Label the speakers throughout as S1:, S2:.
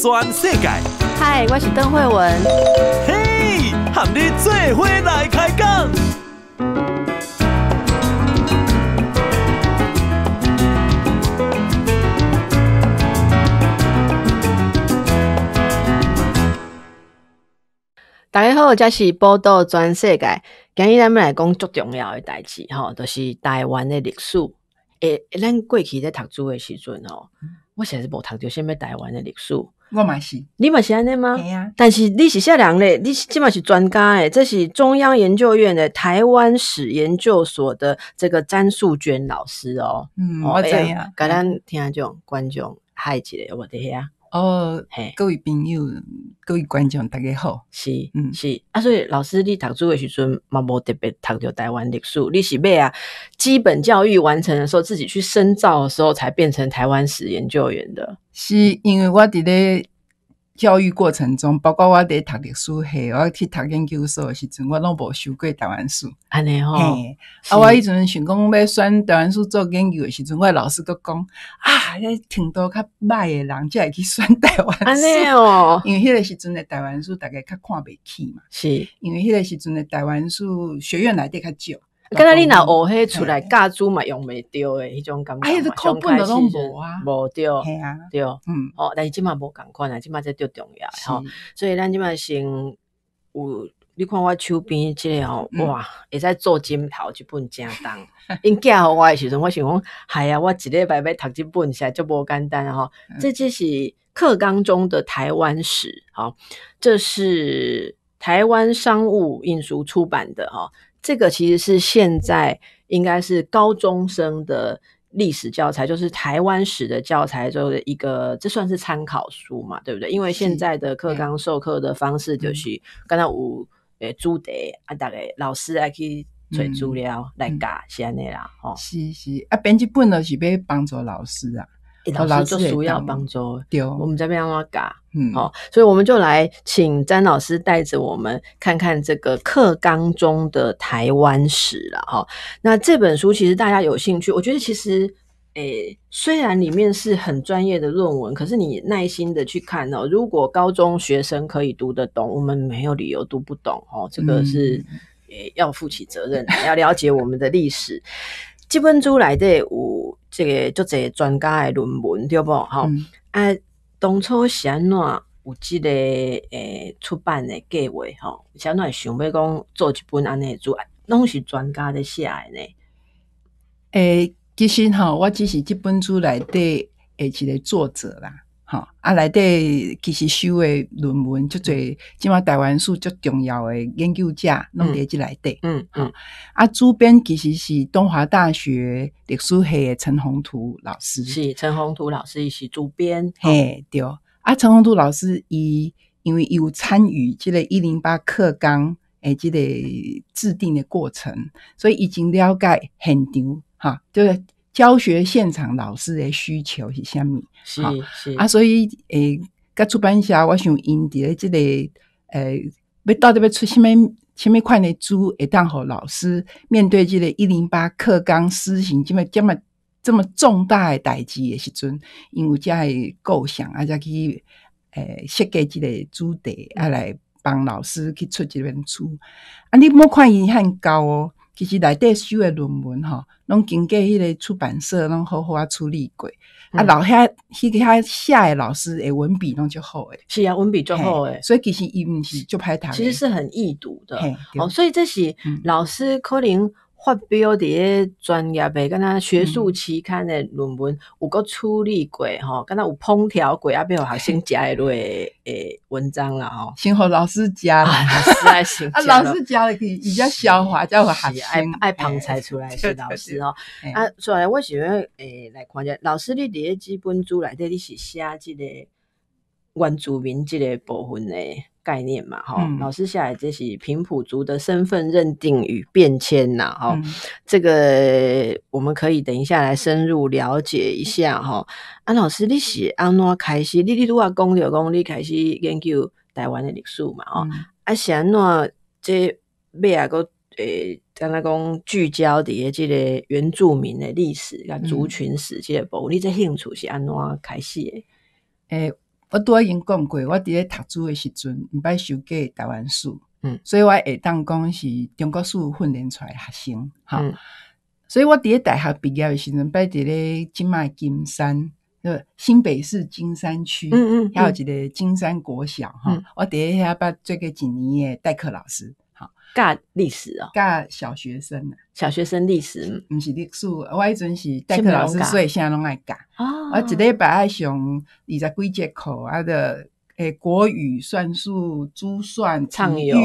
S1: 转世界，嗨，我是邓慧文，嘿，和你做伙来开讲。大家好，这是报道全世界，今日咱们来讲最重要的代志，吼，就是台湾的历史。诶，咱过去在读书的时阵哦，我实在是无读着什么台湾的历史。我嘛是，你嘛是安尼吗？但是你是写两类，你是起码是专家诶，这是中央研究院的台湾史研究所的这个詹素娟老师哦。嗯，我知啊。噶咱听下观众嗨起来，我得呀。哦，各位朋友，各位观众，大家好，是，嗯，是，啊，所以老师，你读书的时候嘛无特别读着台湾历史，你是咩啊？基本教育完成的时候，自己去深造的时候，才变成台湾史研究员的，
S2: 是因为我哋咧。教育过程中，包括我伫读历史系，我去读研究所的时阵，我拢无修过台湾书。安尼吼，啊，我以前想讲要选台湾书做研究的时阵，我老师都讲啊，挺多较歹的人才会去选台湾书。因为迄个时阵的台湾书大概较看不起嘛，是因为迄个时阵的台
S1: 湾书学院来的较少。刚刚你拿乌黑出来夹住嘛，用没掉诶，迄种感觉嘛，刚开拢无啊，没掉，啊，哦，嗯，哦，但是即码无共款啊，即码这就重要吼。所以咱即麦先有你看我手边即个吼，哇，会使做镜头，就本正当。因寄互我诶时阵，我想讲，哎呀，我一礼拜要读几本下来就无简单哈。这只是课纲中的台湾史，好，这是台湾商务印书出版的哈。这个其实是现在应该是高中生的历史教材，就是台湾史的教材中的一个，这算是参考书嘛，对不对？因为现在的课纲授课的方式就是，刚才我诶，朱德啊，大概老师来去以资料来教是先的啦，
S2: 吼。是是，啊，编辑本
S1: 就是别帮助老师啊。
S2: 老师做书要帮助，我
S1: 们这边帮他嗯，好，所以我们就来请詹老师带着我们看看这个课纲中的台湾史了。哈，那这本书其实大家有兴趣，我觉得其实，诶，虽然里面是很专业的论文，可是你耐心的去看哦，如果高中学生可以读得懂，我们没有理由读不懂。哦。这个是，诶，要负起责任，要了解我们的历史。基本书来的五。这个足侪专家的论文对啵？哈啊，当初是安怎有这个诶出版的计划吼，哈，先那想要讲做一本安内做，拢是专家的写呢。
S2: 诶，其实吼，我只是即本书内底诶一个作者啦。吼啊，内对，其实修的论文足最，即码台湾书足重要的研究者弄伫就内对，嗯嗯，啊，主编其实是东华大学历史系的陈宏图老师，
S1: 是陈宏图老师伊是主编，嘿
S2: 对，啊，陈宏图老师伊因为有参与即个一零八课纲，诶即个制定的过程，所以已经了解很牛，哈，就是。教学现场老师的需求是虾米？是是啊，所以诶，甲出版社我想因伫咧即个诶，要到底要出虾米？啥物款的书，会当互老师面对即个一零八课纲施行，这么这么这么重大的代志的时阵，因为的构想，啊，且去诶设计即个主题，啊来帮老师去出即本书，啊，你莫看伊很高哦。其实内地修诶论文吼，拢经过迄个出版社，拢好好啊处理过。啊，老迄个遐写诶老师诶文笔拢就好
S1: 诶，是啊，文笔就好诶，所以其实伊毋是就歹读。其实是很易读的，哦，所以这是老师可能。发表伫诶专业诶，敢若学术期刊诶论文，有个处理过吼，敢若有烹调过啊，比如学生食诶类诶文章啦吼，先互老师食，老师
S2: 食了比较
S1: 消化，叫我学生爱爱捧才出来是老师哦。啊，所以我想要诶来看下，老师你伫诶基本书内底，你是写即个原住民即个部分诶。概念嘛，哈，老师下来这是平埔族的身份认定与变迁呐，哈，这个我们可以等一下来深入了解一下哈。安老师你是安怎开始，你你如何讲讲你开始研究台湾的历史嘛？哦，啊像安哪这啊个诶，刚刚讲聚焦的这个原住民的历史跟族群史这些，分，你这兴趣是安怎开始的？诶。我拄已经
S2: 讲过，我伫咧读书诶时阵，毋捌修过台湾书，嗯，所以我下当讲是中国书训练出来学生，哈。所以我第一大学毕业诶时阵，捌伫咧金马金山，呃，新北市金山区，嗯嗯，还有一个金山国小，哈，我第一遐捌做过一年诶代课老师，哈，教历史啊，教小学生呢。小学生历史，毋是历史，我迄阵是代课老师，所以现在拢爱教。我一礼拜爱上二十几节课，啊的。诶，国语、算术、珠算、唱游，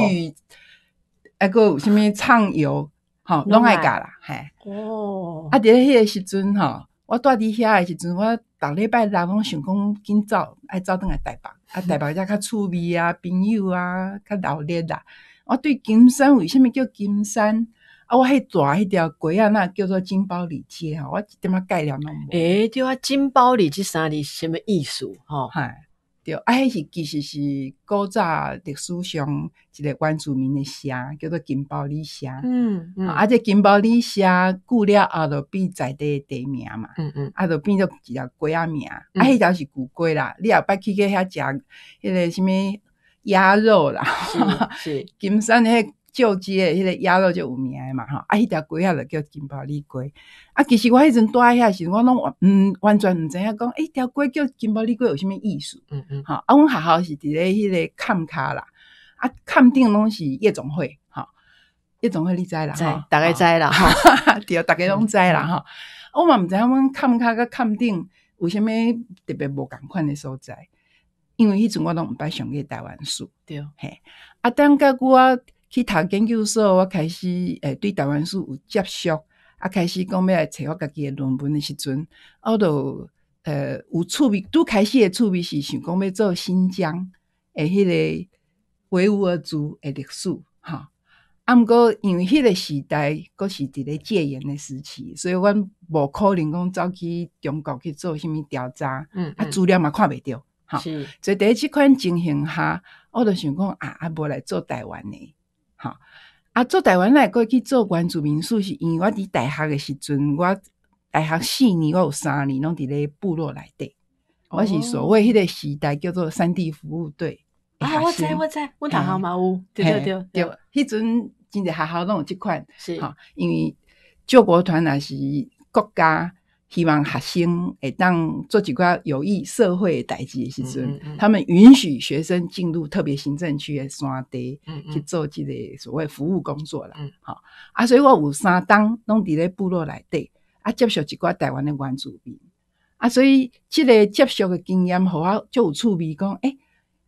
S2: 啊个有啥物唱游，吼拢爱教啦。嘿，
S1: 哦，啊，
S2: 伫咧迄个时阵吼，我住伫遐诶时阵，我逐礼拜六拢想讲紧走，爱走登来大北，啊，大 北则较趣味啊，朋友啊，较闹热啦。我对金山为什物叫金山？啊我迄逝迄条鸡啊若叫做金包里街吼我一点仔改念拢无诶对啊金包里即三字是啥物意思吼吓对，啊迄是其实是古早历史上一个原住民的城叫做金包里虾、嗯。嗯嗯啊这金包里虾久了后着变在地诶地名嘛嗯嗯啊就变做一条街仔名啊迄条是旧街啦你也捌去过遐食迄个啥物鸭肉啦是是 金山诶迄就只诶，迄个鸭肉就有名嘛吼，啊，迄条街仔著叫金宝里街。啊，其实我迄阵遐下时，阵，我拢嗯完全毋知影讲，诶，条街叫金宝里街有啥物意思？嗯嗯，吼，啊，阮学校是伫咧迄个坎卡啦，啊，坎顶拢是夜总会，吼，夜总会你知啦，大概知啦，吼，对，大家拢知啦，吼。我嘛毋知影，阮坎卡甲坎顶有啥物特别无共款的所在，因为迄阵我拢毋捌上过台湾数，对，嘿，啊，等甲我。去读研究所，我开始诶对台湾书有接触，啊开始讲要来找我家己诶论文诶时阵，我都呃有趣味，拄开始诶趣味是想讲要做新疆诶迄个维吾尔族诶历史，吼。啊毋过因为迄个时代，佫是伫咧戒严诶时期，所以阮无可能讲走去中国去做虾物调查，嗯，啊资料嘛看袂到，哈。在第即款情形下，我都想讲啊，啊，无来做台湾诶。吼啊，做台湾来过去做关注民宿，是因为我伫大学诶时阵，我大学四年我有三年拢伫咧部落内底，我是所谓迄个时代叫做三 D 服务队
S1: 啊，我知我知，阮大学嘛，有，对对对
S2: 对，迄阵真学校拢有即款，是吼，因为救国团也是国家。希望学生会当做几块有益社会的代志，的是真。他们允许学生进入特别行政区的山地去做这个所谓服务工作啦。好啊，所以我有三当拢伫咧部落内底啊，接受一寡台湾的原住民啊，所以这个接受的经验，互我就有趣味讲，哎，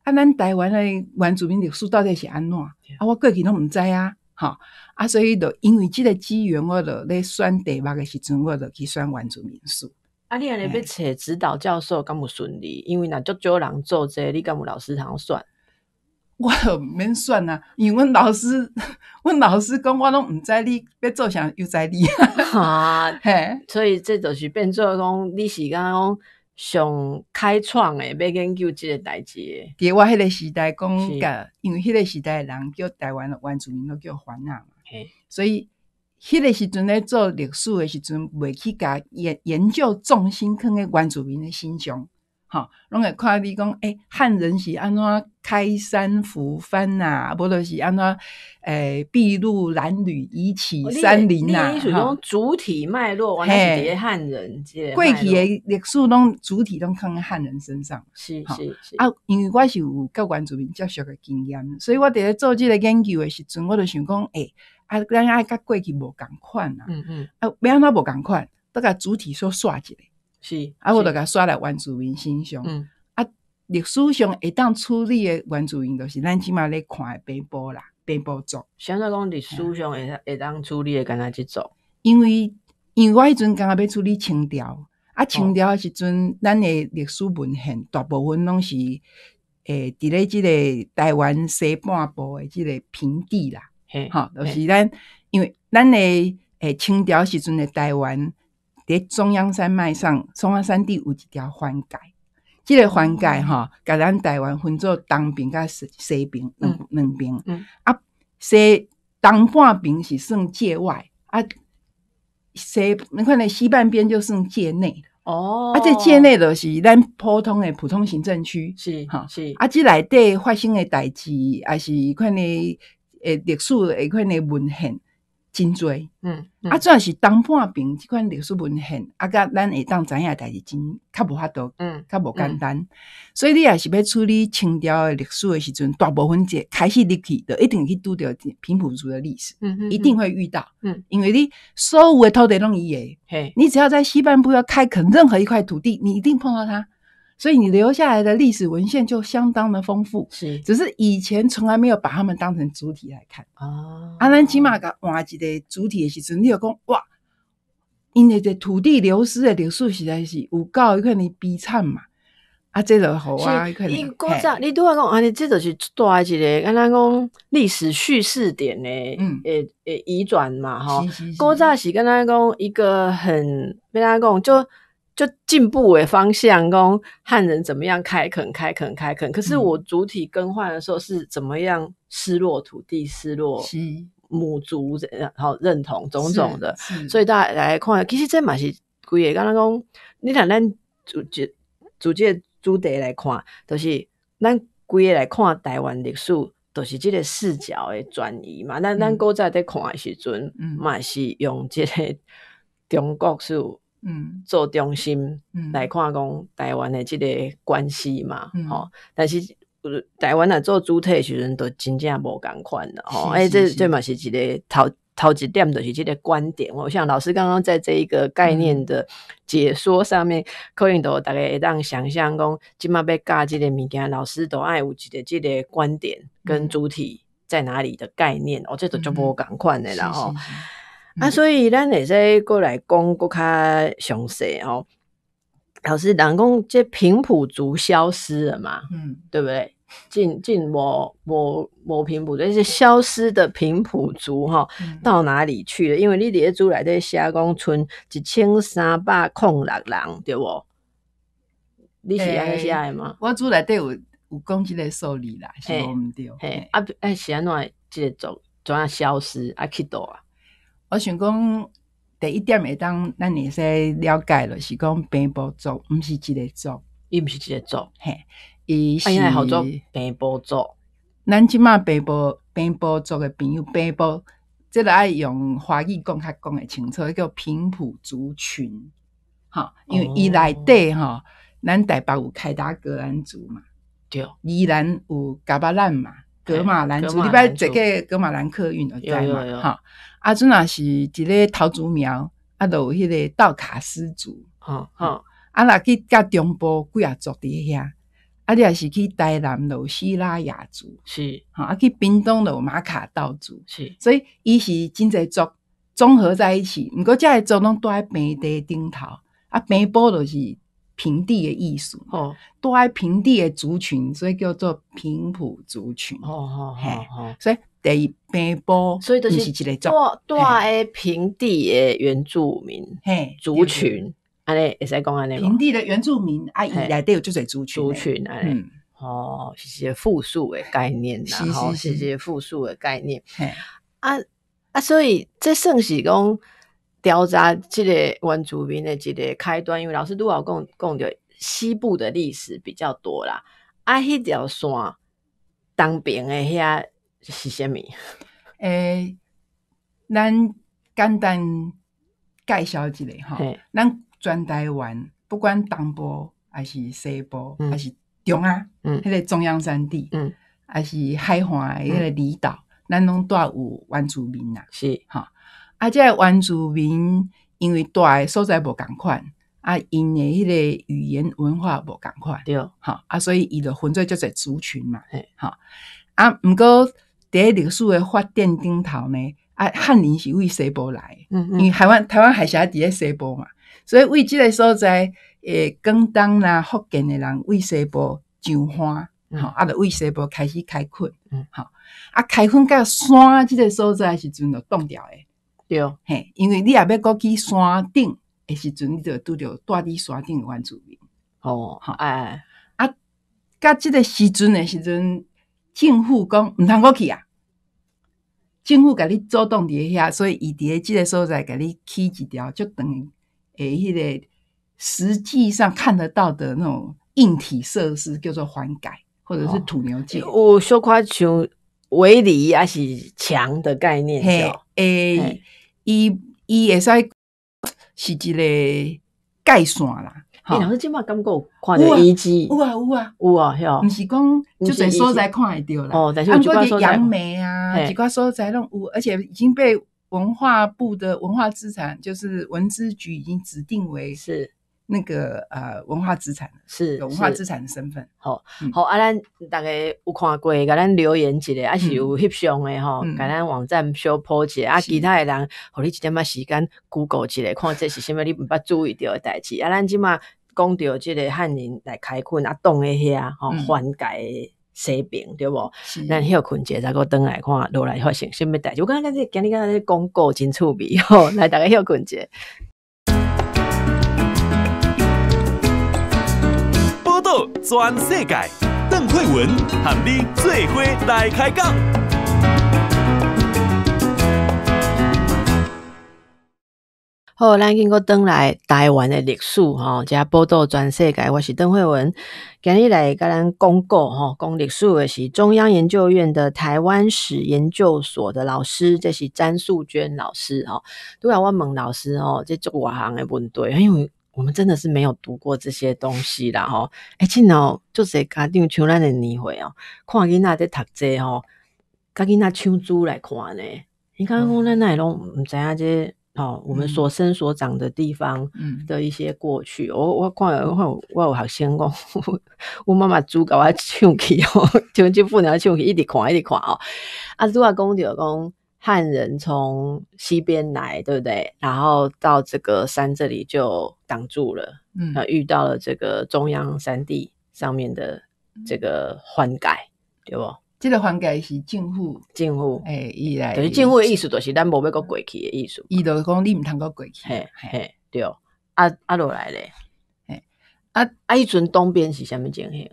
S2: 啊，咱台湾的原住民历史到底是安怎？啊，我过去都唔知啊。哈啊，所以就因为即个资源，我就咧选题目诶时阵，我就去选万住民
S1: 宿。啊，你安尼要找指导教授，敢有顺利？因为若足少人做这，你敢有老师通选？
S2: 我免选啊，因为阮老师，阮老
S1: 师讲，我都唔知你要做啥，又知你啊 嘿，所以这就是变做讲，你是讲。想开创诶，要研究即个代志。
S2: 伫我迄个时代讲个，因为迄个时代人叫台湾原住民都叫汉人嘛，所以迄个时阵咧做历史诶时阵，未去甲研研究重心囥咧原住民诶身上。吼，拢会看你讲，诶，汉人是安怎开山扶番呐？啊，无著是安怎诶筚路蓝缕以启山林呐？历史
S1: 主体脉络完全是汉人，过去诶
S2: 历史拢主体拢看在汉人身上。是是是啊，因为我是有教原住民教学诶经验，所以我伫咧做即个研究诶时阵，我都想讲，诶，啊，咱爱甲过去无共款啊，嗯嗯啊，要安怎无共款，都甲主体煞一下。是啊，我就甲刷来原住民身上。嗯啊，历史上会当处理的原住民，都是咱即码咧看的编部啦，编部族。现在讲历史上会会当处理的敢若即种？因为因为我迄阵刚刚要处理清朝，啊，清朝掉时阵咱的历史文献大部分拢是诶，伫咧即个台湾西半部的即个平地啦。
S1: 吓，吼，着是
S2: 咱因为咱的诶清朝时阵的台湾。在中央山脉上，中央山地有一条环界。这个环界吼，甲咱台湾分作东边甲西西边两两边。嗯。啊，西东半边是算界外啊，西你看呢西半边就算界内哦。啊，这界内就是咱普通的普通行政区，是哈是。啊，这里发生的代志，啊是看款诶历史诶看呢文献。真多，嗯，啊，主要是东半边即款历史文献，啊，甲咱会当知影代志真较无法度，嗯，较无简单，所以你也是要处理清朝掉历史的时阵，大部分者开始入去，就一定去读掉平埔族的历史，嗯嗯一定会遇到，嗯，因为你所有的土地拢伊个，嘿，你只要在西半部要开垦任何一块土地，你一定碰到它。所以你留下来的历史文献就相当的丰富，是，只是以前从来没有把他们当成主体来看啊。阿南吉玛噶哇，即个主体的时候，你要讲哇，因为这土地流失的流速实在是有够，一块你悲惨嘛。啊，这个好啊，你看你郭扎，
S1: 你都要讲啊，你这就是多阿吉的，跟咱讲历史叙事点呢，呃呃移转嘛哈。古早是跟他讲一个很跟他讲就。就进步诶方向，公汉人怎么样开垦、开垦、开垦？可是我主体更换的时候是怎么样失落土地、失落母族，然后认同种种的。所以大家来看，其实这嘛是贵个，刚刚讲，你从咱主界、主界、主地来看，都是咱贵个来看台湾历史，都是这个视角的转移嘛。咱咱古在在看的时阵，嘛是用这个中国是嗯，做中心来看讲台湾的这个关系嘛，哈，但是台湾啊做主体，其实都真正无共款的哦。哎，这最嘛是一个头头一点的，是即个观点。我想老师刚刚在这一个概念的解说上面，可能都大概让想象讲，即码被加这个物件，老师都爱有一个即个观点跟主体在哪里的概念，哦，这都就不共款的了哈。啊，所以咱会使过来讲，搁较详细吼。老师，人讲这平埔族消失了嘛？嗯，对不对？进进无无某平埔族，这些消失的平埔族哈，到哪里去了？因为你伫咧住来底写讲，村一千三百零六人，对无？
S2: 你是安尼写的吗？
S1: 我住来底有有讲斤个数字啦，是无毋对？吓，啊！哎，怎那个奏怎样消失？啊，
S2: 去倒啊！我想讲第一点，会当咱会使了解了，是讲边坡族，不是一个族，伊不是一个族，嘿，伊是
S1: 边坡族。
S2: 咱即满边坡边坡族的朋友，边坡，这个爱用华语讲，较讲的清楚，叫平埔族群。吼，因为伊内底吼，咱台北有凯达格兰族嘛，对，伊兰有噶巴兰嘛，格马兰族，你拜这个格马兰客运而知嘛？啊，阵若是一个头族苗，著有迄个道卡斯族，啊啊，若去甲中部几啊族伫遐，啊，你若是去台南有希拉雅族，是，啊，去冰冻有马卡道族，是，所以伊是真侪族综合在一起。毋过遮个族拢住爱平地顶头，啊，平埔著是平地诶，艺术，哦，住爱平地诶族群，所以叫做
S1: 平埔族群，好吼好吼，所以。等于北所以都是多大的平地的原住民族群？安尼也是在讲安尼。平地的原住民啊，伊内底有就是族群。族群，尼。哦，是些复数的概念，是吼，是些复数的概念。啊啊，所以这算是讲调查这个原住民的一个开端，因为老师都好讲讲着西部的历史比较多啦。啊，迄条线当兵的遐。是啥物？诶，
S2: 咱简单介绍一下吼，咱全台湾，不管东部还是西部还是中啊，嗯，迄个中央山地，嗯，还是海华迄个离岛，咱拢都有原住民呐，是哈。啊，即个原住民因为的所在无共款，啊，因诶迄个语言文化无共款，对，吼啊，所以伊的分做就个族群嘛，吼啊，毋过。伫咧历史诶发展顶头呢，啊，汉人是为西部来，因为台湾台湾海峡伫咧西部嘛，所以为即个所在，诶，广东啦、福建诶人为西部上花，吼，啊，着为西部开始开垦，吼，啊，开垦到山，即个所在时阵要冻掉诶，对，嘿，因为你也要过去山顶，诶，时阵你就拄着大伫山顶的原住民。哦，好，哎，啊，到即个时阵诶时阵政府讲毋通过去啊。政府给你做动伫一遐，所以伊伫诶即个所在给你起一条，就等于诶，迄个实际上看得到的那种硬体设施叫做环改或者是土
S1: 牛建。有小可像围篱还是墙的概念，诶，伊伊会使是一个概
S2: 算啦。你老是起码讲过有看业遗址，有啊有啊有啊，是哦。不是讲，就这个所在看会到了。哦，但是说一个杨梅啊，几块所在，然后而且已经被文化部的文化资产，就是文资局已经指定为是。
S1: 那个呃，文化资产是文化资产的身份。好好，阿兰，大家有看过，给咱留言一个啊，是有翕相的吼。阿咱网站小铺破个啊，其他的人，和你一点仔时间，Google 一类，看这是什么你不注意到的代志。阿兰即码讲到这个汉人来开冻阿东的遐，缓解水平对不？咱休困一下再过等来看，落来发生什么代志？我刚刚在跟你刚才的广告真趣味，吼，来大家休困一下。全世界，邓慧文喊你最伙来开讲。好，咱经过登来台湾的历史，吼，加报道全世界。我是邓慧文，今日来跟咱公告吼，讲历史的是中央研究院的台湾史研究所的老师，这是詹素娟老师，吼。都然我问老师，吼，这做外行的问题，因为。我们真的是没有读过这些东西啦吼！而且呢，就是家长像咱的年会哦，看囡仔在读这吼，甲囡仔抢书来看呢。你看，我们拢毋知影这哦，我们所生所长的地方的一些过去，我我看，我看我有学生讲，我妈妈煮甲我唱去哦，就 去不能唱去，一直看一直看哦。啊，如果讲着讲。汉人从西边来，对不对？然后到这个山这里就挡住了，嗯，呃，遇到了这个中央山地上面的这个环盖，对不？
S2: 这个环盖是进户，进户，哎，是进户的意
S1: 思就是，咱无要过过去的意思。
S2: 伊就讲你唔通过过去，嘿，嘿，
S1: 对哦，啊啊，落来咧，嘿，啊啊，依阵东边是啥物情形？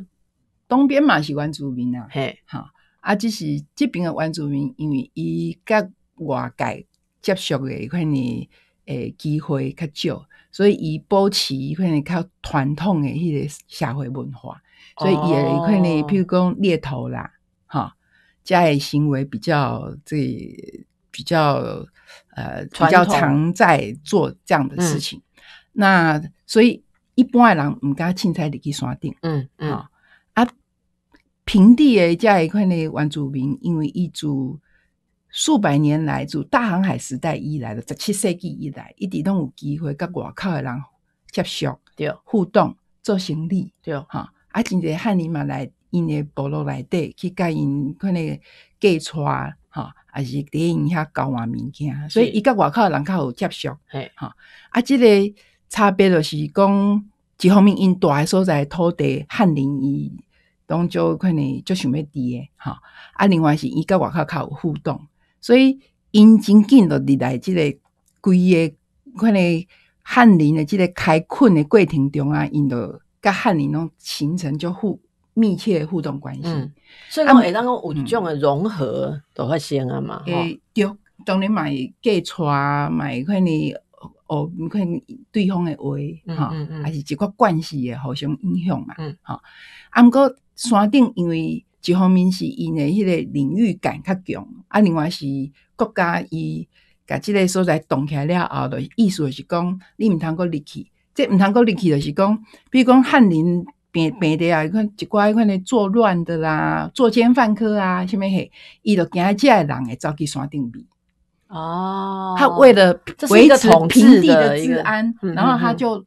S1: 东边嘛是关著
S2: 民啦，嘿，好。啊，只是这边的原住民，因为伊甲外界接触诶一块呢，诶，机会较少，所以伊保持一块呢较传统诶迄个社会文化，所以一块呢，譬如讲猎头啦，哈，家嘅行为比较这比较，呃，比较常在做这样的事情。那所以一般诶人毋敢凊彩入去山顶，嗯嗯。平地诶，加一块呢，原住民，因为一族数百年来，自大航海时代以来的十七世纪以来，一直都有机会甲外口诶人接触、互动、做生意，对哈。啊，真侪汉人嘛来，因诶部落内底去甲因可能接嫁娶哈，还是伫因遐交换物件，所以伊甲外口人较有接触，对哈。啊，即个差别就是讲，一方面因大所在土地汉人伊。拢就可能就想要滴诶，吼啊，另外是伊甲外口较有互动，所以因真紧着伫来即个规个可能汉林诶，即个开困诶过程中啊，因着甲汉林拢形成就互密切诶互动关系、
S1: 所以讲会当讲有种诶融合都发生啊嘛。对，当然嘛
S2: 会嫁娶，嘛会可能。哦，你看对方的话，哈，还是一个关系的互相影响嘛，哈。啊，毋过山顶，因为一方面是因呢，迄个领域感较强，啊，另外是国家伊，甲即个所在动起来了，后头意思就是讲，你毋通个入去，这毋通个入去就是讲，比如讲汉人平平得啊，你看一寡迄款咧作乱的啦，作奸犯科啊，啥物嘿，伊就惊即个人会走去山顶边。哦，他为了维持平地的治安，然后他就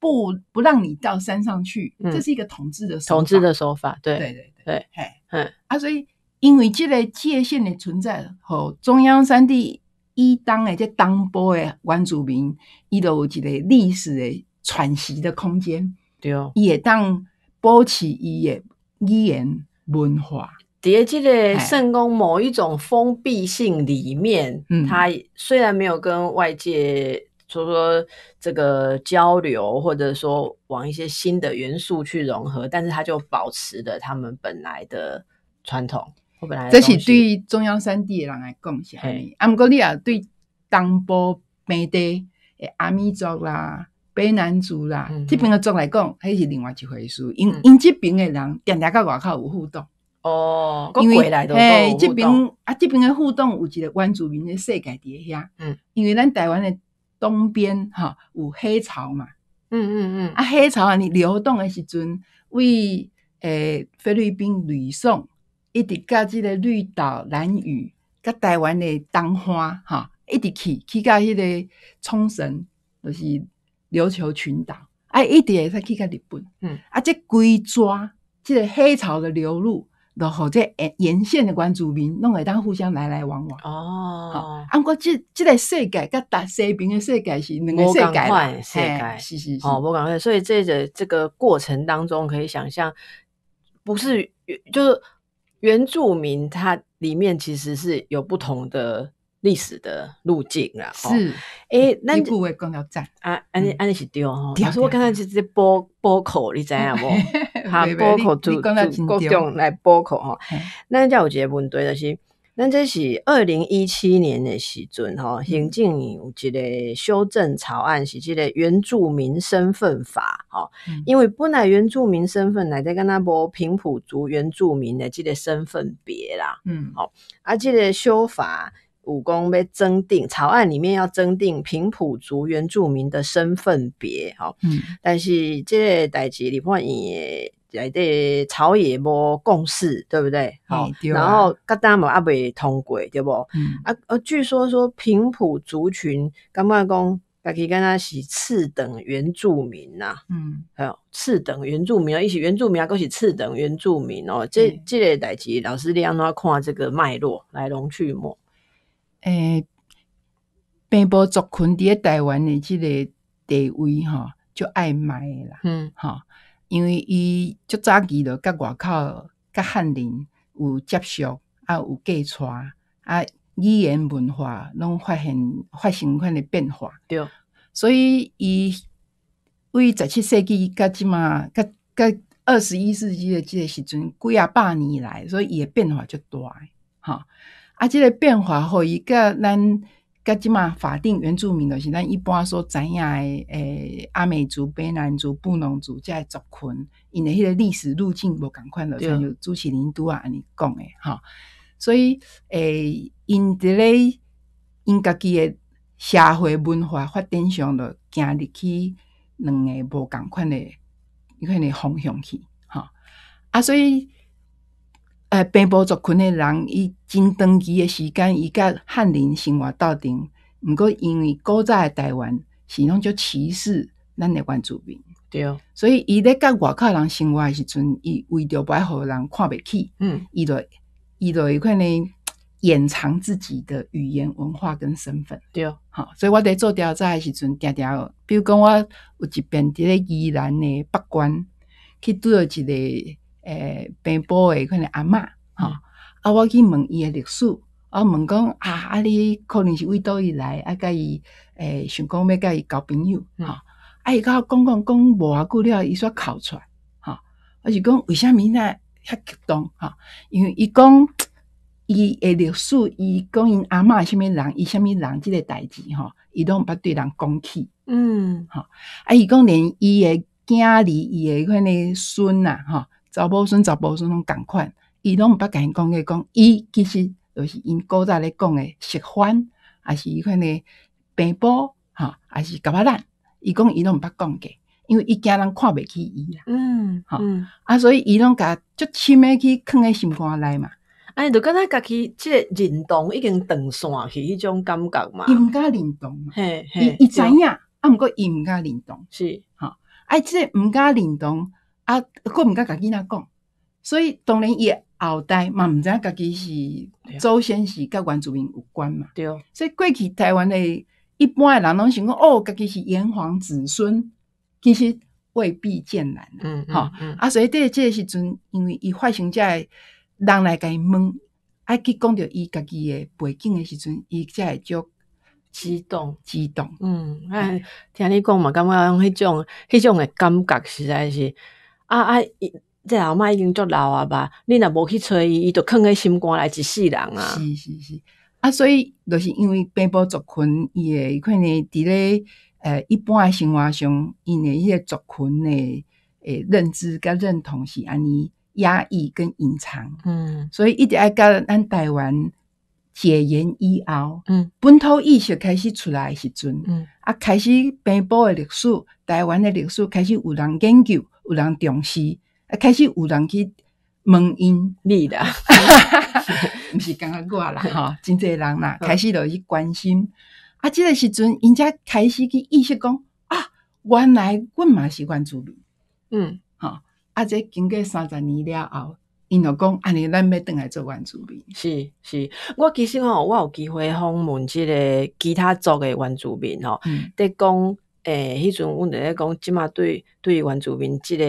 S2: 不不让你到山上去，这是一个统治的统
S1: 治的手法，对对对对。嘿，嗯，
S2: 啊，所以因为这个界限的存在和中央山地一档的这当波的原住民，伊有一个历史的喘息
S1: 的空间，对哦，也当波起伊的语言文化。爷爷个圣宫某一种封闭性里面，嗯，他虽然没有跟外界，说说这个交流，或者说往一些新的元素去融合，但是他就保持了他们本来的传统。我本来这是对
S2: 中央三地的人来讲是。献。阿姆哥，你啊对当波梅诶阿弥族啦、卑南族啦，这边的族来讲，那是另外一回事。因因这边的人，点天到外口有互动。
S1: 哦，因为哎，这
S2: 边啊，这边个互动有一个原住民个世界底下，嗯，因为咱台湾的东边哈有黑潮嘛，嗯嗯嗯，啊黑潮啊，你流动个时阵为诶菲律宾吕宋，一直个这个绿岛、南屿、甲台湾的东花哈，一直去去到迄个冲绳，就是琉球群岛，啊，一直会使去到日本，嗯，啊，这龟抓，这个黑潮个流入。然后这沿沿线的关注民，弄个当互相来来往往。哦，我觉这这个世界跟大西平的世界是两个世界，世界是是是。哦，我
S1: 感觉，所以这个这个过程当中，可以想象，不是就是原住民，它里面其实是有不同的。历史的路径啦，是诶，那一步位更要赞啊！安尼安尼是对丢哈，是我刚才就直接播播口，你知阿无？哈，播口就就各种来播口哈。那叫有一个问题就是，咱这是二零一七年的时阵行政有一个修正草案，是这个原住民身份法哈。因为本来原住民身份，来在跟他播平埔族原住民的这个身份别啦，嗯，好，啊，这个修法。武功被增定，草案里面要增定平埔族原住民的身份别，哈，嗯，但是这个代志，你不然也来对朝野无共识，对不对？好，然后各党无阿未通过，对不？嗯，啊啊，据说说平埔族群，不刚讲，可以跟他是次等原住民呐，嗯，还有次等原住民啊，一起原住民啊，都是次等原住民哦，这这类代志，老师你要看这个脉络，来龙去脉。
S2: 诶，奔波族群伫台湾的即个地位吼，就爱买啦。嗯，吼，因为伊足早期就甲外口、甲汉人有接触，啊，有隔触，啊，语言文化拢发现发生款的变化。对，所以伊为十七世纪甲即嘛，甲甲二十一世纪的即个时阵，几啊百年来，所以伊的变化就诶吼。啊，即个变化吼，伊个咱个即嘛法定原住民的，是咱一般说知影诶，诶，阿美族、卑南族、布农族这类族群，因的迄个历史路径无共款着像有朱启林拄啊安尼讲的吼，所以诶，因伫咧因家己的社会文化发展上的，行入去两个无共款的，你看的方向去吼啊，所以。诶，被部族群诶人，伊真长期诶时间，伊甲汉人生活斗阵，毋过因为古早诶台湾是拢叫歧视咱诶原住民，对哦，所以伊咧甲外口人生活诶时阵，伊为着摆互人看袂起，嗯，伊就伊就会可能掩藏自己的语言文化跟身份，对哦，好，所以我伫做调查诶时阵，定定比如讲我有一边伫咧宜兰诶北关，去拄着一个。诶，平波诶，可能阿嬷吼，啊，我去问伊诶历史，啊，问讲啊，啊，你可能是为倒伊来，啊，甲伊诶，想讲要甲伊交朋友吼，啊，伊甲我讲讲讲无偌久了，伊煞哭出来，吼，我是讲为啥物呢？遐激动吼，因为伊讲伊诶历史，伊讲因阿嬷是物人，伊虾米人，即个代志吼，伊拢毋捌对人讲起，嗯，吼，啊，伊讲连伊诶囝儿，伊诶款个孙呐，吼。查某孙查甫孙拢共款伊拢毋捌甲因讲过讲伊其实著是因古早咧讲诶食饭抑是迄款诶爸母吼抑是甲欲咱伊讲伊拢毋捌讲过因为伊
S1: 惊人看袂起伊啦嗯吼啊所以伊拢
S2: 甲足深诶去藏咧心
S1: 肝内嘛啊伊著感觉家己即个认同已经断线去迄种感觉嘛伊毋
S2: 敢认同嘛
S1: 伊伊知影啊毋过伊毋敢认同是吼啊
S2: 伊即个毋敢认同啊，更毋敢家己仔讲，所以当然诶后代嘛，毋知影家己是祖先，是甲原住民有关嘛？对所以过去台湾诶一般诶人拢想讲，哦，家己是炎黄子孙，其实未必艰难。嗯嗯嗯。啊，所以即个时阵，因为伊发生这，人来甲伊问，啊，去讲到伊家己诶背景诶时阵，伊会就
S1: 激动，激动。嗯，哎，听你讲嘛，感觉用迄种，迄种诶感觉实在是。啊啊！伊这老妈已经作老啊吧？你若无去催伊，伊就囥咧心肝内一世人啊！是是是！
S2: 啊，所以著是因为北部族群，伊诶可能伫咧诶，一般诶生活上，因诶迄个族群诶诶，认知甲认同是安尼压抑跟隐藏。嗯，所以一直爱甲咱台湾解严以后，嗯，本土意识开始出来时阵，嗯，啊，开始北部诶历史、台湾诶历史开始有人研究。有人重视，啊，开始有人去问因你啦。哈哈哈哈不是刚刚我啦，哈，真侪人啦，开始著去关心，啊，这个时阵，人家开始去意识讲啊，原来阮嘛是原住民，嗯，好，啊，这经过三十年了后，因就讲，安尼咱
S1: 要倒来做原住民。是是，我其实吼，我有机会访问这个其他族的原住民吼，嗯，得讲。诶，迄阵阮著咧讲，即马对对原住民即个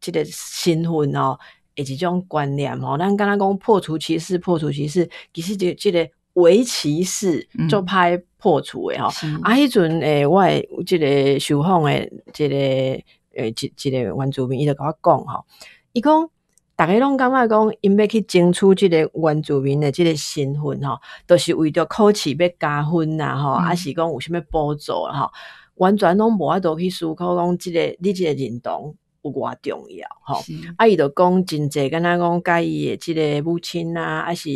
S1: 即个身份哦，一种观念吼，咱刚若讲破除歧视，破除歧视，其实就即个围歧视做派破除诶吼。啊，迄阵诶，我诶即个受访诶即个诶即、即个原住民，伊就甲我讲吼，伊讲大家拢感觉讲，因要去争取即个原住民的即个身份吼，都是为着考试要加分呐吼，还是讲有啥物助啊吼？完全拢无法度去思考，讲即个、你即个认同有偌重要，吼。啊，伊就讲真济，跟他讲，介伊诶即个母亲啊，还是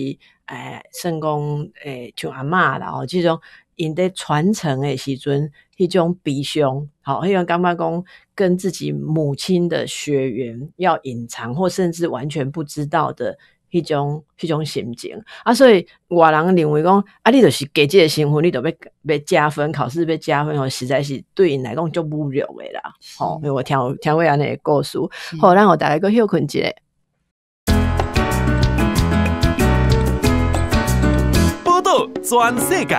S1: 诶，算讲诶，像阿嬷啦，哦，即种因伫传承诶时阵，迄种悲伤，吼，迄种感觉讲跟自己母亲的血缘要隐藏，或甚至完全不知道的。迄种、迄种心情啊，所以外人认为讲，啊，你就是自这个身份，你就要要加分，考试要加分哦，实在是对人来讲就无聊的啦。好，我听听安尼奶故事，好，咱我大概个休困一下。报道全世界，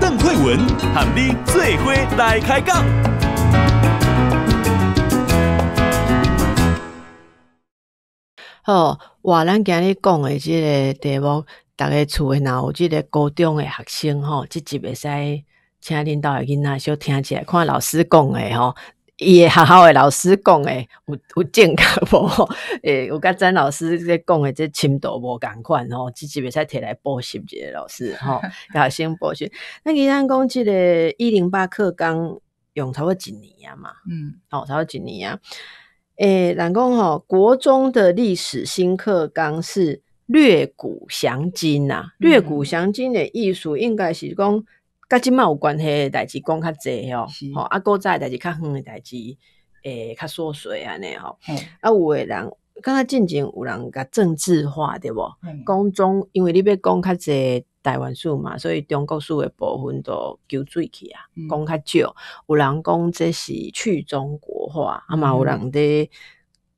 S1: 邓慧文和你做伙来开讲。好，哇！咱今日讲的这个题目，大个厝诶若有即个高中的学生吼，即集会使请领导诶囝仔小听起来，看老师讲的吼，伊学校的老师讲的有有正确无？诶，有甲詹老师在讲的即深度无共款吼，即集会使提来补习个老师吼，学先补习。那伊咱讲即个一零八课纲用差不多一年嘛，嗯，哦，差不多一年。啊。诶，难讲吼，国中的历史新课纲是略古详今呐，略古详今的艺术应该是讲甲即嘛有关系，代志讲较侪吼啊，古早代志较远的代志，诶，较琐碎安尼吼，啊，有诶人，刚刚进前有人甲政治化，对无讲中因为你要讲较侪。台湾数嘛，所以中国数的部分都游水去啊，讲较少。有人讲这是去中国化，啊嘛有人在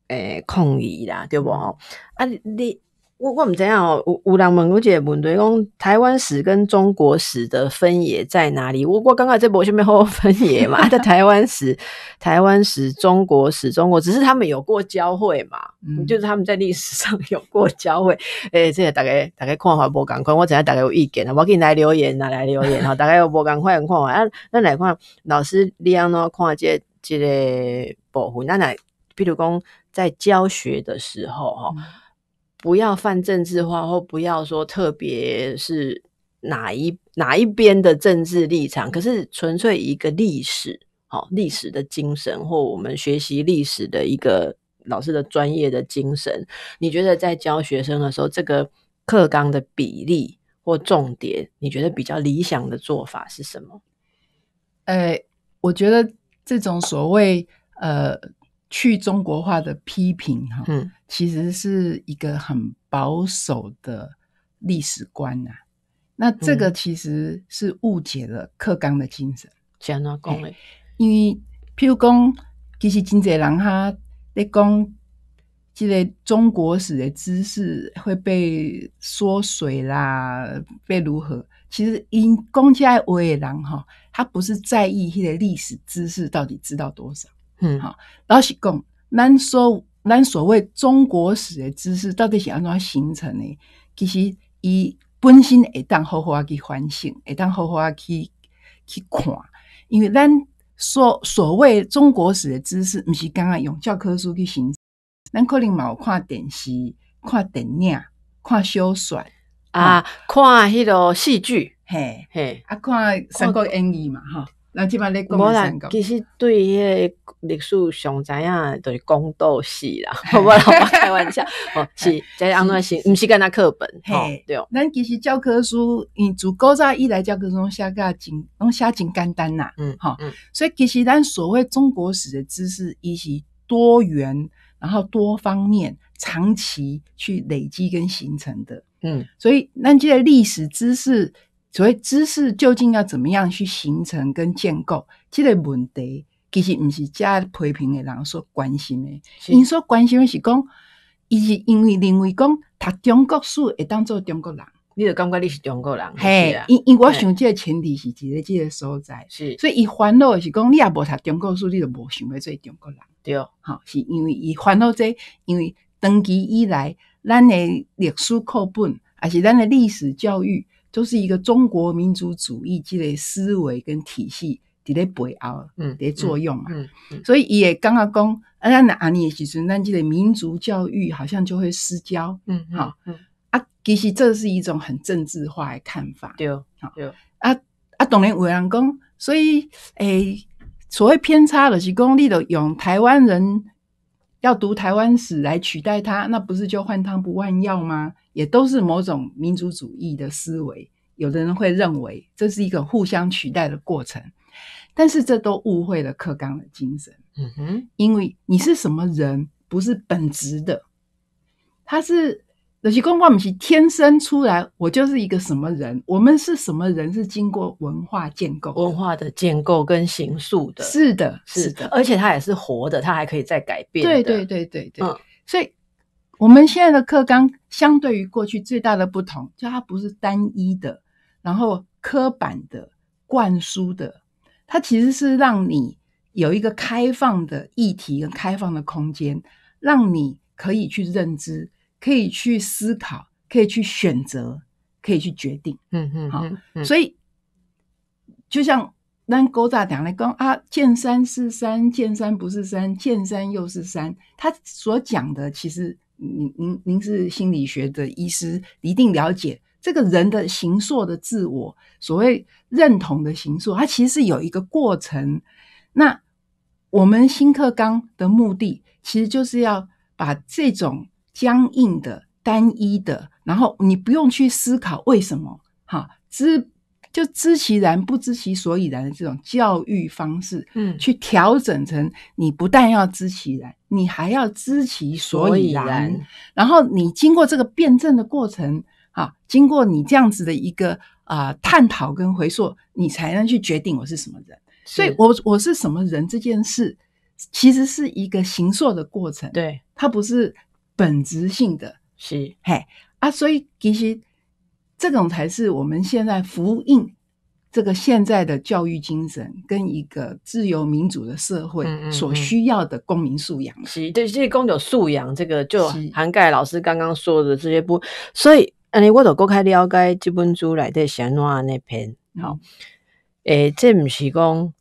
S1: 诶抗议啦，对无？啊你。我我唔知样哦，有有人问个问题，讲台湾史跟中国史的分野在哪里？我我刚刚在播虾面好分野嘛？在台湾史、台湾史、中国史、中国，只是他们有过交汇嘛？嗯，就是他们在历史上有过交汇。诶，这个大概大概看法无同款，我现在大概有意见啊，我给你来留言，啊，来留言哈。大概有无同款？看看啊，那来看老师，你安那看解这个部分？那来，比如讲在教学的时候哈。不要犯政治化，或不要说特别是哪一哪一边的政治立场。可是纯粹一个历史，好历史的精神，或我们学习历史的一个老师的专业的精神。你觉得在教学生的时候，这个课纲的比例或重点，你觉得比较理想的做法是什么？
S2: 呃，我觉得这种所谓呃。去中国化的批评，哈，其实是一个很保守的历史观呐。那这个其实是误解了克刚的精神。讲啊，讲诶，因为譬如讲，其实金济人他在讲，记个中国史的知识会被缩水啦，被如何？其实因讲起来我也哈，他不是在意他的历史知识到底知道多少。嗯，好，老实讲，咱所咱所谓中国史的知识到底是安怎形成的？其实伊本身会当好好去反省，会当好好去去看。因为咱所所谓中国史的知识，不是刚刚用教科书去形成。咱可能嘛有看电视，看电影，看
S1: 小说啊，看迄啰戏剧，嘿，嘿，啊，
S2: 看三国演义嘛，哈。你啦，其
S1: 实对迄历史上仔啊，就是宫道戏啦，我冇开玩笑，哦，是，这安那是，毋是干那课本，嘿，对哦。
S2: 咱其实教科书，你古早一来教科书，下个简，写个简单啦，嗯，好，嗯。所以其实咱所谓中国史的知识，以是多元，然后多方面，长期去累积跟形成的，嗯。所以，那即些历史知识。所以，知识究竟要怎么样去形成跟建构？这个问题其实不是加批评的人所关心的。因所关心的是讲，伊是因为认为讲读中国书会当做中国人，
S1: 你就感觉你是中国人。嘿，因
S2: 因我想这个前提是伫个这个所在，是。所以，伊烦恼是讲，你也无读中国书，你就无想要做中国人。对哦，好，是因为伊烦恼这，因为长期以来，咱的历史课本，还是咱的历史教育。就是一个中国民族主义积累思维跟体系在背后的作用嘛，所以也刚刚讲，啊，那阿尼也是说，那这累民族教育好像就会失焦，嗯，好，啊，其实这是一种很政治化的看法，对，好，啊啊，当然有人讲，所以诶，所谓偏差的是讲，你都用台湾人要读台湾史来取代他，那不是就换汤不换药吗？也都是某种民族主义的思维，有的人会认为这是一个互相取代的过程，但是这都误会了克刚的精神。嗯哼，因为你是什么人不是本质的，他是有些公官民是天生出来，我就是一个什么人。我们是什么人是经过文化建
S1: 构、文化的建构跟形塑的。是的，是的，而且它也是活的，它还可以再改变。对对
S2: 对对对，所以。我们现在的课纲相对于过去最大的不同，就它不是单一的、然后刻板的、灌输的，它其实是让你有一个开放的议题跟开放的空间，让你可以去认知、可以去思考、可以去选择、可以去决定。嗯嗯，好，所以就像那勾大讲的刚啊，见山是山，见山不是山，见山又是山，他所讲的其实。您您您是心理学的医师，一定了解这个人的形塑的自我，所谓认同的形塑，它其实是有一个过程。那我们新课纲的目的，其实就是要把这种僵硬的、单一的，然后你不用去思考为什么，哈，知。就知其然不知其所以然的这种教育方式，嗯，去调整成你不但要知其然，你还要知其所以然。然后你经过这个辩证的过程啊，经过你这样子的一个啊探讨跟回溯，你才能去决定我是什么人。所以，我我是什么人这件事，其实是一个形塑的过程。对，它不是本质性的。是，嘿啊，所以其实。这种才是我们现在呼应这个现在的教育精神，跟一个自由民主的社会所需要的公民素
S1: 养。是，对，这公有素养这个就涵盖老师刚刚说的这些不。所以，安尼我都公开了解这本书来在写糯啊那篇。好，诶，这不是讲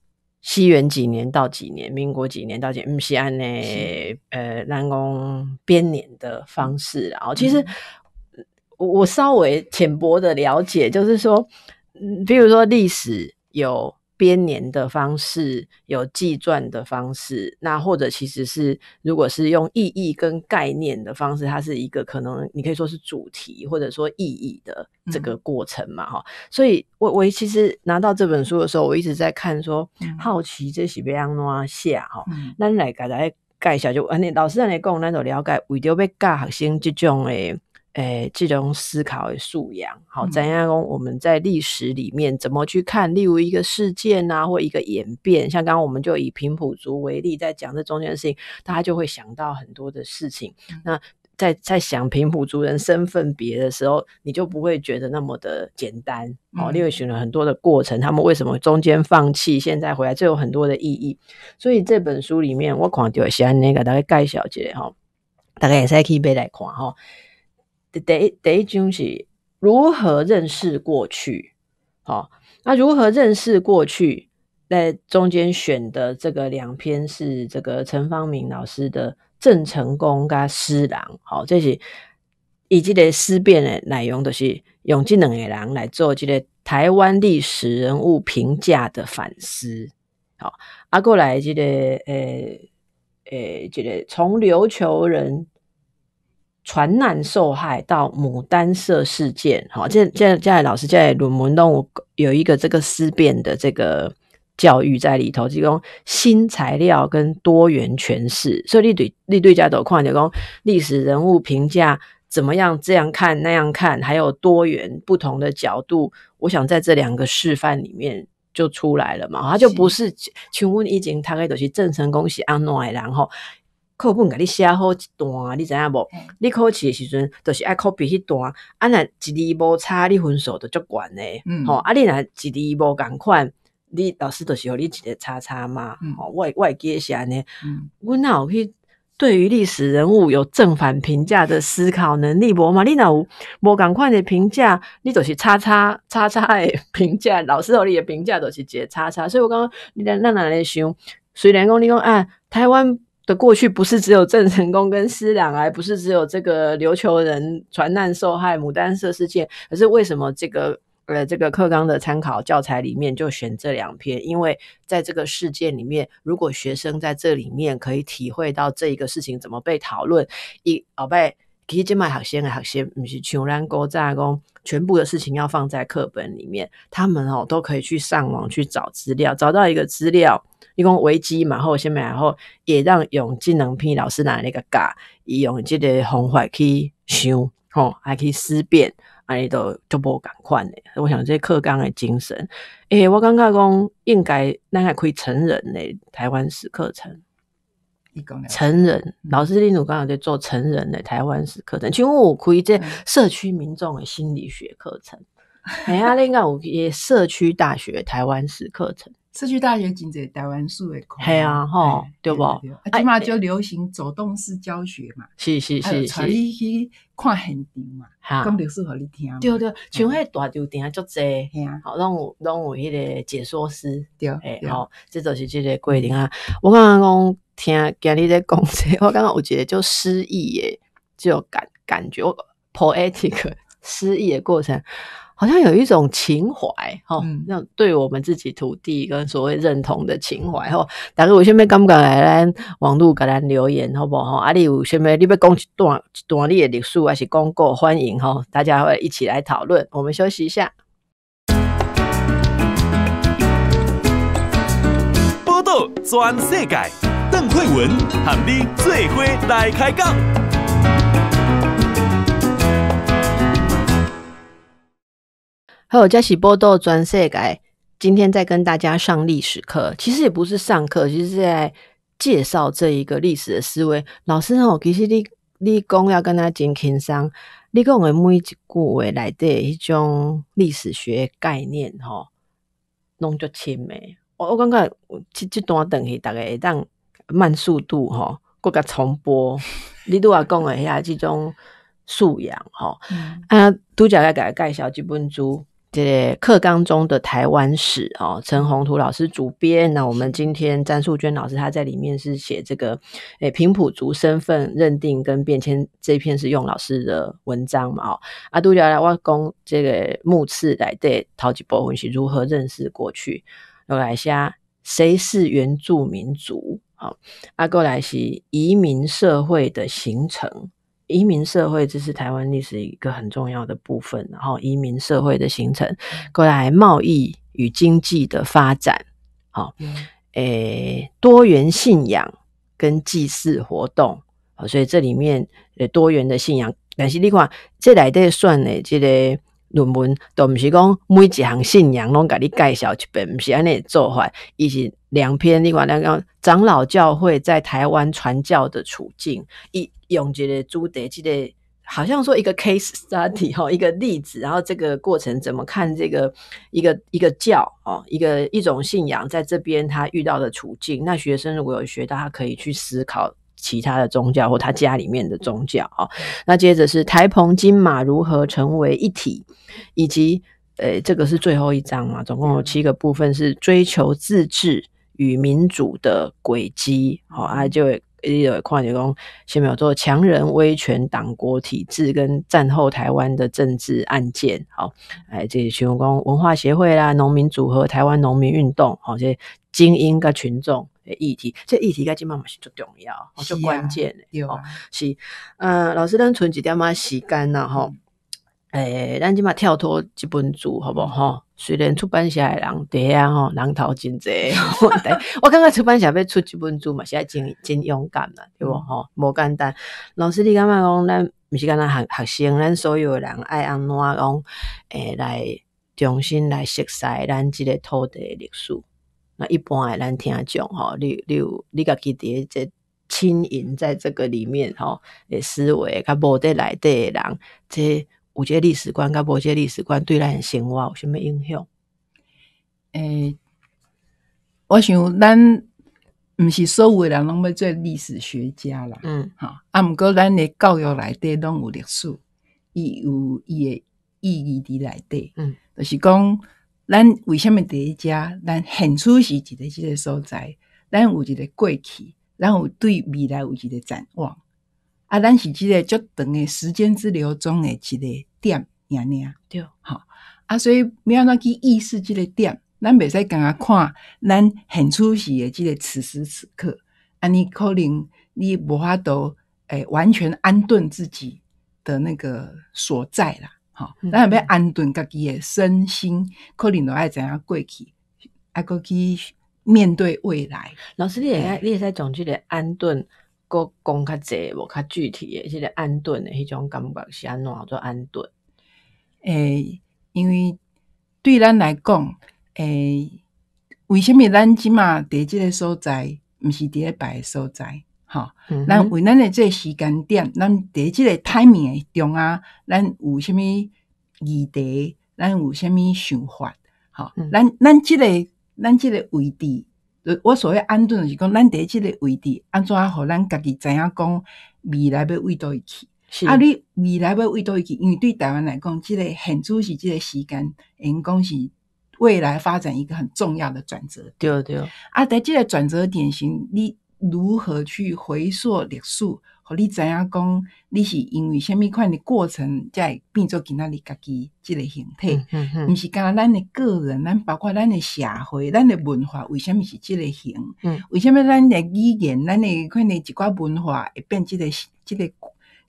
S1: 西元几年到几年，民国几年到几，年，不是按呢呃南宫编年的方式然后其实。我我稍微浅薄的了解，就是说，嗯，比如说历史有编年的方式，有纪传的方式，那或者其实是，如果是用意义跟概念的方式，它是一个可能你可以说是主题或者说意义的这个过程嘛，哈。所以，我我其实拿到这本书的时候，我一直在看，说好奇这些不要拿下，哈。那来给大家介绍，就安尼老师，你讲，那就了解，为着要教学生这种诶。诶，这种思考的素养，好，怎样？我们在历史里面怎么去看？例如一个事件啊，或一个演变，像刚刚我们就以平埔族为例，在讲这中间事情，大家就会想到很多的事情。那在在想平埔族人身份别的时候，你就不会觉得那么的简单，好，你会选了很多的过程，他们为什么中间放弃，现在回来，这有很多的意义。所以这本书里面，我看到喜安那给大概介绍一下哈，大概也是可以背来看哈。第第第一件是如何认识过去？好，那如何认识过去？在中间选的这个两篇是这个陈方明老师的郑成功跟《诗琅，好，这是以及的思辨的内容，就是用这两个人来做这个台湾历史人物评价的反思。好，啊，过来这个呃呃，这个从琉球人。传染受害到牡丹社事件，好，现现现在老师在鲁门东有一个这个思辨的这个教育在里头，提供新材料跟多元诠释，所以立立对家都况就讲历史人物评价怎么样这样看那样看，还有多元不同的角度，我想在这两个示范里面就出来了嘛，他就不是请问已经可以都是郑成功是安南然后课本甲你写好一段，你知影无？你考试诶时阵，著是爱 copy 段。啊，若一字无差，你分数著足悬嘞。吼，啊，你若一字无共款，你老师著是互你一个叉叉嘛。吼、我我会记诶是安尼。嗯，我若有去，对于历史人物有正反评价的思考能力无嘛，你若有无共款诶评价，你著是叉叉叉叉诶评价。老师互你诶评价著是一个叉叉。所以我刚刚，你咱咱哪来想？虽然讲你讲啊，台湾。的过去不是只有郑成功跟思量，而不是只有这个琉球人船难受害牡丹社事件，而是为什么这个呃这个课纲的参考教材里面就选这两篇？因为在这个事件里面，如果学生在这里面可以体会到这一个事情怎么被讨论，一宝贝。其实今卖海鲜海鲜不是穷然国炸工，全部的事情要放在课本里面，他们哦都可以去上网去找资料，找到一个资料。你讲危机嘛，后下面后也让用技能片老师拿那个伊用这个方法去修，吼，还可以思辨，安尼都就无共款呢。我想这课纲的精神，诶，我感觉讲应该咱还可以成人的台湾史课程。成人老师领导刚好在做成人的台湾史课程，请问我可以在社区民众的心理学课程，等下另一个我也社区大学台湾史课程。
S2: 社区大学真侪台湾数的课，系
S1: 啊吼，对不？起码就流行走动式教学嘛，是是是是，你
S2: 去看现场嘛，
S1: 讲不适合你听。对对，像迄大教堂就济，听，好有拢有迄个解说师对，诶，好，这就是这个规定啊。我刚刚讲听，今日在讲这我刚刚有觉得就诗意的，就感感觉 poetic 诗意的过程。好像有一种情怀，哈，那对我们自己土地跟所谓认同的情怀，哈。大哥，我下面敢不敢来网络，给咱留言，好不好？啊，你有什么你要讲一段一段你的历史还是广告？欢迎哈，大家会一起来讨论。我们休息一下。报道全世界，邓慧文喊你最伙来开讲。还有是报波豆专设改，今天在跟大家上历史课，其实也不是上课，就是在介绍这一个历史的思维。老师吼，其实你你讲要跟他真轻松，你讲的每一句话来的迄种历史学概念吼，拢足深诶。我我感觉这这段等于大概让慢速度吼，搁个重播。你都阿讲一下这种素养吼，啊，拄则来甲介绍这本书。这课纲中的台湾史哦，陈宏图老师主编。那我们今天詹素娟老师，她在里面是写这个，诶，平埔族身份认定跟变迁这篇是用老师的文章嘛哦。阿杜家来我讲这个目次来对陶吉波文西如何认识过去，有来下谁是原住民族？好，阿哥来是移民社会的形成。移民社会这是台湾历史一个很重要的部分，然后移民社会的形成，过来贸易与经济的发展，好，诶，多元信仰跟祭祀活动，好，所以这里面诶多元的信仰，但是你看这来的算呢，这个。论文都唔是讲每一项信仰拢甲你介绍，一遍，唔是安尼做法，而是两篇。你话两个长老教会在台湾传教的处境，一永杰的朱德记的好像说一个 case study 哦，一个例子，然后这个过程怎么看这个一个一个教哦，一个一种信仰在这边他遇到的处境。那学生如果有学，他可以去思考。其他的宗教或他家里面的宗教啊，那接着是台澎金马如何成为一体，以及呃，这个是最后一章嘛，总共有七个部分是追求自治与民主的轨迹。好，啊，就也有跨年工前面有做强人威权党国体制跟战后台湾的政治案件。好，哎，这些徐文光文化协会啦，农民组合，台湾农民运动，好，这些精英跟群众。议题，这议题，咱今嘛嘛是最重要，做关键的哦。是，嗯，老师咱存一点嘛，间干净哈。诶，咱今嘛跳脱几本做，好不好？虽然出版社人对啊人头真指责。我感觉出版社要出即本书嘛是真真勇敢嘛，对不？吼？无简单。老师，你感觉讲？咱不是讲咱学学生，咱所有人爱安怎讲？诶，来，重新来熟悉咱这个土地历史。那一般诶，咱听下讲吼，你你你家己伫诶即轻盈在这个里面吼，诶思维，甲无得底诶人，即有即历史观，甲无即历史观，对咱诶生活，有啥物影响？诶，
S2: 我想咱毋是所有诶人拢要做历史学家啦，嗯，吼，啊，毋过咱诶教育内底拢有历史，伊有伊诶意义伫内底，嗯，就是讲。咱为什么伫一家？咱现出是一个即个所在。咱有一个过去，然后对未来有一个展望。啊，咱是即个足长诶时间之流中诶一个点呀，你啊。对，好啊，所以不要拿去意识即个点，咱未使刚刚看，咱现出是诶即个此时此刻，啊，尼可能你无法度诶完全安顿自己的那个所在啦。吼，咱要安顿家己诶身心，可能着爱怎样过去，爱佫
S1: 去面对未来。老师，你也，你也在讲即个安顿，佫讲较侪无较具体诶，这个安顿诶迄种感觉是安怎做安顿？
S2: 诶，因为对咱来讲，诶，为什么咱即满伫即个所在，毋是伫咧别诶所在？咱、那为咱的这时间点，咱伫即个 timing 中啊，咱有虾米议题，咱有虾米想法，好，咱咱即个咱即个位置，我所谓安顿是讲，咱第即个位置安怎互咱家己知影讲未来要位到去？是啊，你未来要位到去？因为对台湾来讲，即个现重是即个时间，因讲是未来发展一个很重要的转折，对对啊，在即个转折点型，你。如何去回溯历史，和你知影讲，你是因为虾米款的过程会变做今仔日家己即个形态？嗯哼，是讲咱的个人，咱包括咱的社会，咱的文化为什么是即个形？嗯，为什么咱的语言，咱的款的一寡文化会变即个、即个、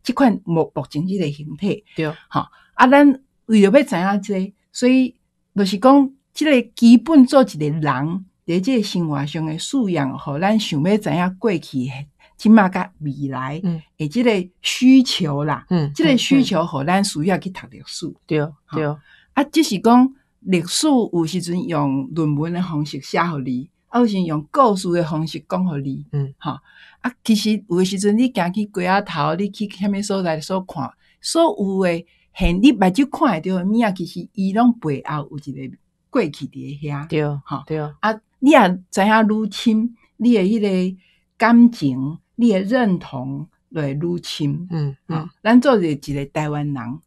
S2: 即款目目前即个形态？对，哈啊，咱为了要知影即、个，所以就是讲，即个基本做一个人。即个生活上的素养互咱想要知影过去，即马甲未来，嗯，而这个需求啦，嗯，这个需求互咱需要去读历史，对对，啊，即是讲历史有时阵用论文的方式写教你，有时是用故事的方式讲互你，嗯，哈，啊，其实有时阵你行去街下头，你去下面所在所看，所有诶，现你目睭看得到，物啊，其实伊拢背后有一个过去的遐，对哦，对啊。你也知影入侵？你的迄个感情，你的认同会入侵。嗯嗯，咱做一个台湾人，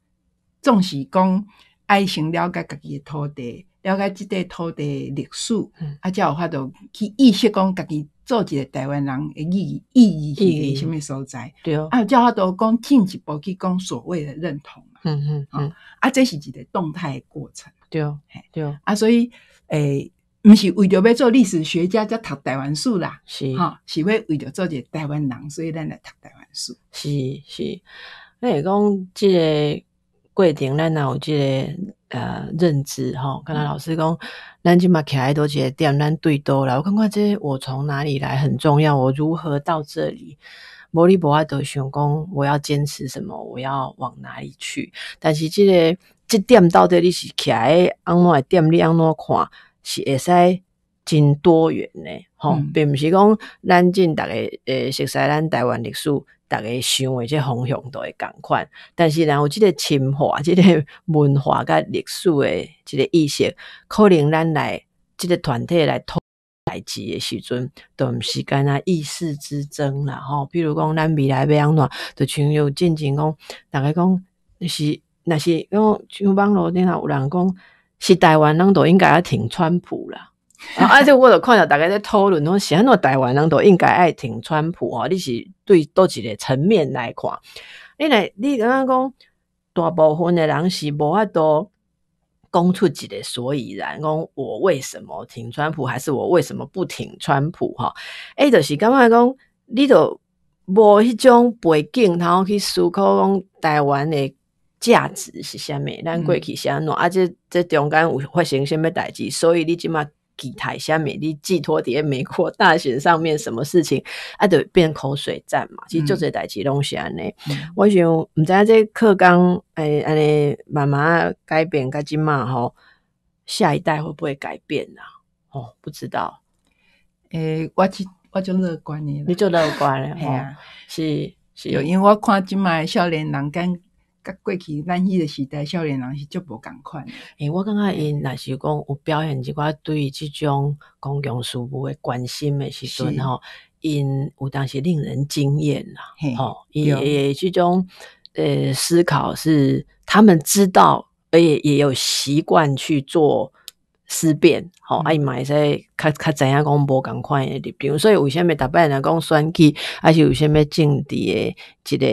S2: 总是讲，爱先了解家己的土地，了解这块土地历史，啊，才有法度去意识讲，家己做一个台湾人的意意义是个什么所在？对哦。啊，才有法度讲进一步去讲所谓的认同。嗯嗯嗯。啊，这是一个动态过程。对
S1: 哦，对哦。
S2: 啊，所以诶。毋是为着要做历史学家，才读台湾书啦。是哈，是为为着做一个台湾人，所以咱来
S1: 读台湾书。是是，那讲这个过程，咱也有这个呃认知吼，刚才老师讲，咱今嘛起来多个点，咱对多啦。我看看这，我从哪里来很重要，我如何到这里？摩利无阿德雄讲，我要坚持什么？我要往哪里去？但是这个这点到底你是徛安怎哪点你安怎看？是会使真多元嘞，吼，并毋是讲咱进逐个诶，熟悉咱台湾历史逐个想诶即方向都会共款，但是然后即个深化、即个文化甲历史诶即个意识，可能咱来即个团体来讨代志诶时阵，都毋是干若意识之争啦，吼。比如讲咱未来要安怎，就像有进前讲，逐个讲就是，若是讲像网络顶头有人讲。是台湾人都应该要挺川普了，而 且我都看到大家在讨论，是想说台湾人都应该爱挺川普哦。你是对多一个层面来看，因为你刚刚讲大部分的人是无法都讲出一个所以然，讲我为什么挺川普，还是我为什么不挺川普哈？哎，就是刚刚讲，你都无一种背景，然后去思考讲台湾的。价值是虾米？咱过去是安怎啊，且这中间有发生虾米代志，所以你今麦几台虾米，你寄托在美国大选上面什么事情，啊，就变口水战嘛。其实就是代志拢是安内。我想，毋知这课纲诶，安尼慢慢改变，甲今麦吼，下一代会不会改变呐？哦，不知道。
S2: 诶，我即我就乐观呢，你做乐观咧，系啊，是是，因为我看今麦少年人间。过去咱迄个时代，少年
S1: 郎是足无共款。诶，我感觉因若是讲，有表现一寡对即种公共事务诶关心，诶，时阵吼，因有当时令人惊艳啦。吼也诶即种诶思考是，他们知道，诶，也有习惯去做思辨。吼、啊伊嘛会使较较知影讲无共款诶比如，所以为啥物逐摆人讲选举，还是有啥物政治诶一个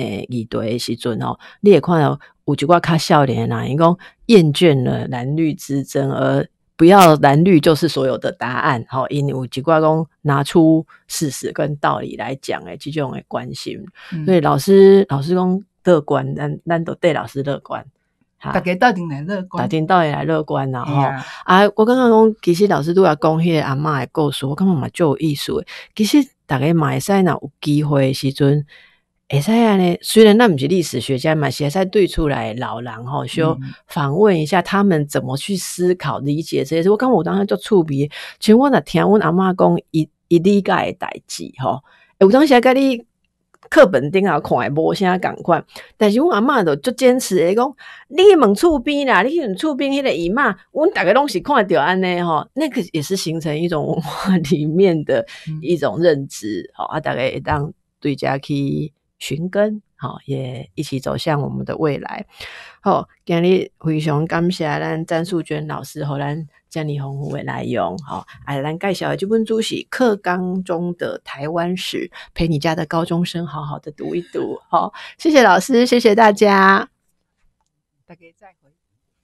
S1: 诶，题诶时阵哦，你也看到一 G 较少年脸啦，因讲厌倦了蓝绿之争，而不要蓝绿就是所有的答案，吼，因有一寡讲拿出事实跟道理来讲，诶，这种的关心，所以老师老师讲乐观，咱咱都对老师乐观，大家到底来乐观，打听到底来乐观啦，啊，我刚刚讲其实老师都要讲个阿嬷诶故事，我刚刚蛮有意思诶，其实大家买赛若有机会时阵。会使安尼，虽然咱毋是历史学家嘛，会使对出来老人吼，就访问一下他们怎么去思考、理解这些事。我觉我当时做厝边，像我那听阮阿嬷讲伊伊理解代志吼。有我当时甲你课本顶啊看诶无啥共款，但是阮阿嬷着就坚持诶讲，你去问厝边啦，你去问厝边迄个姨妈，阮逐个拢是看着安尼吼。那个也是形成一种文化里面的一种认知。吼、啊，逐个会当对家去。寻根，好也一起走向我们的未来。好，今日非常感谢咱詹素娟老师和咱詹丽红未来勇。好，哎，兰盖小就这本书是课纲中的台湾史，陪你家的高中生好好的读一读。好，谢谢老师，谢谢大家。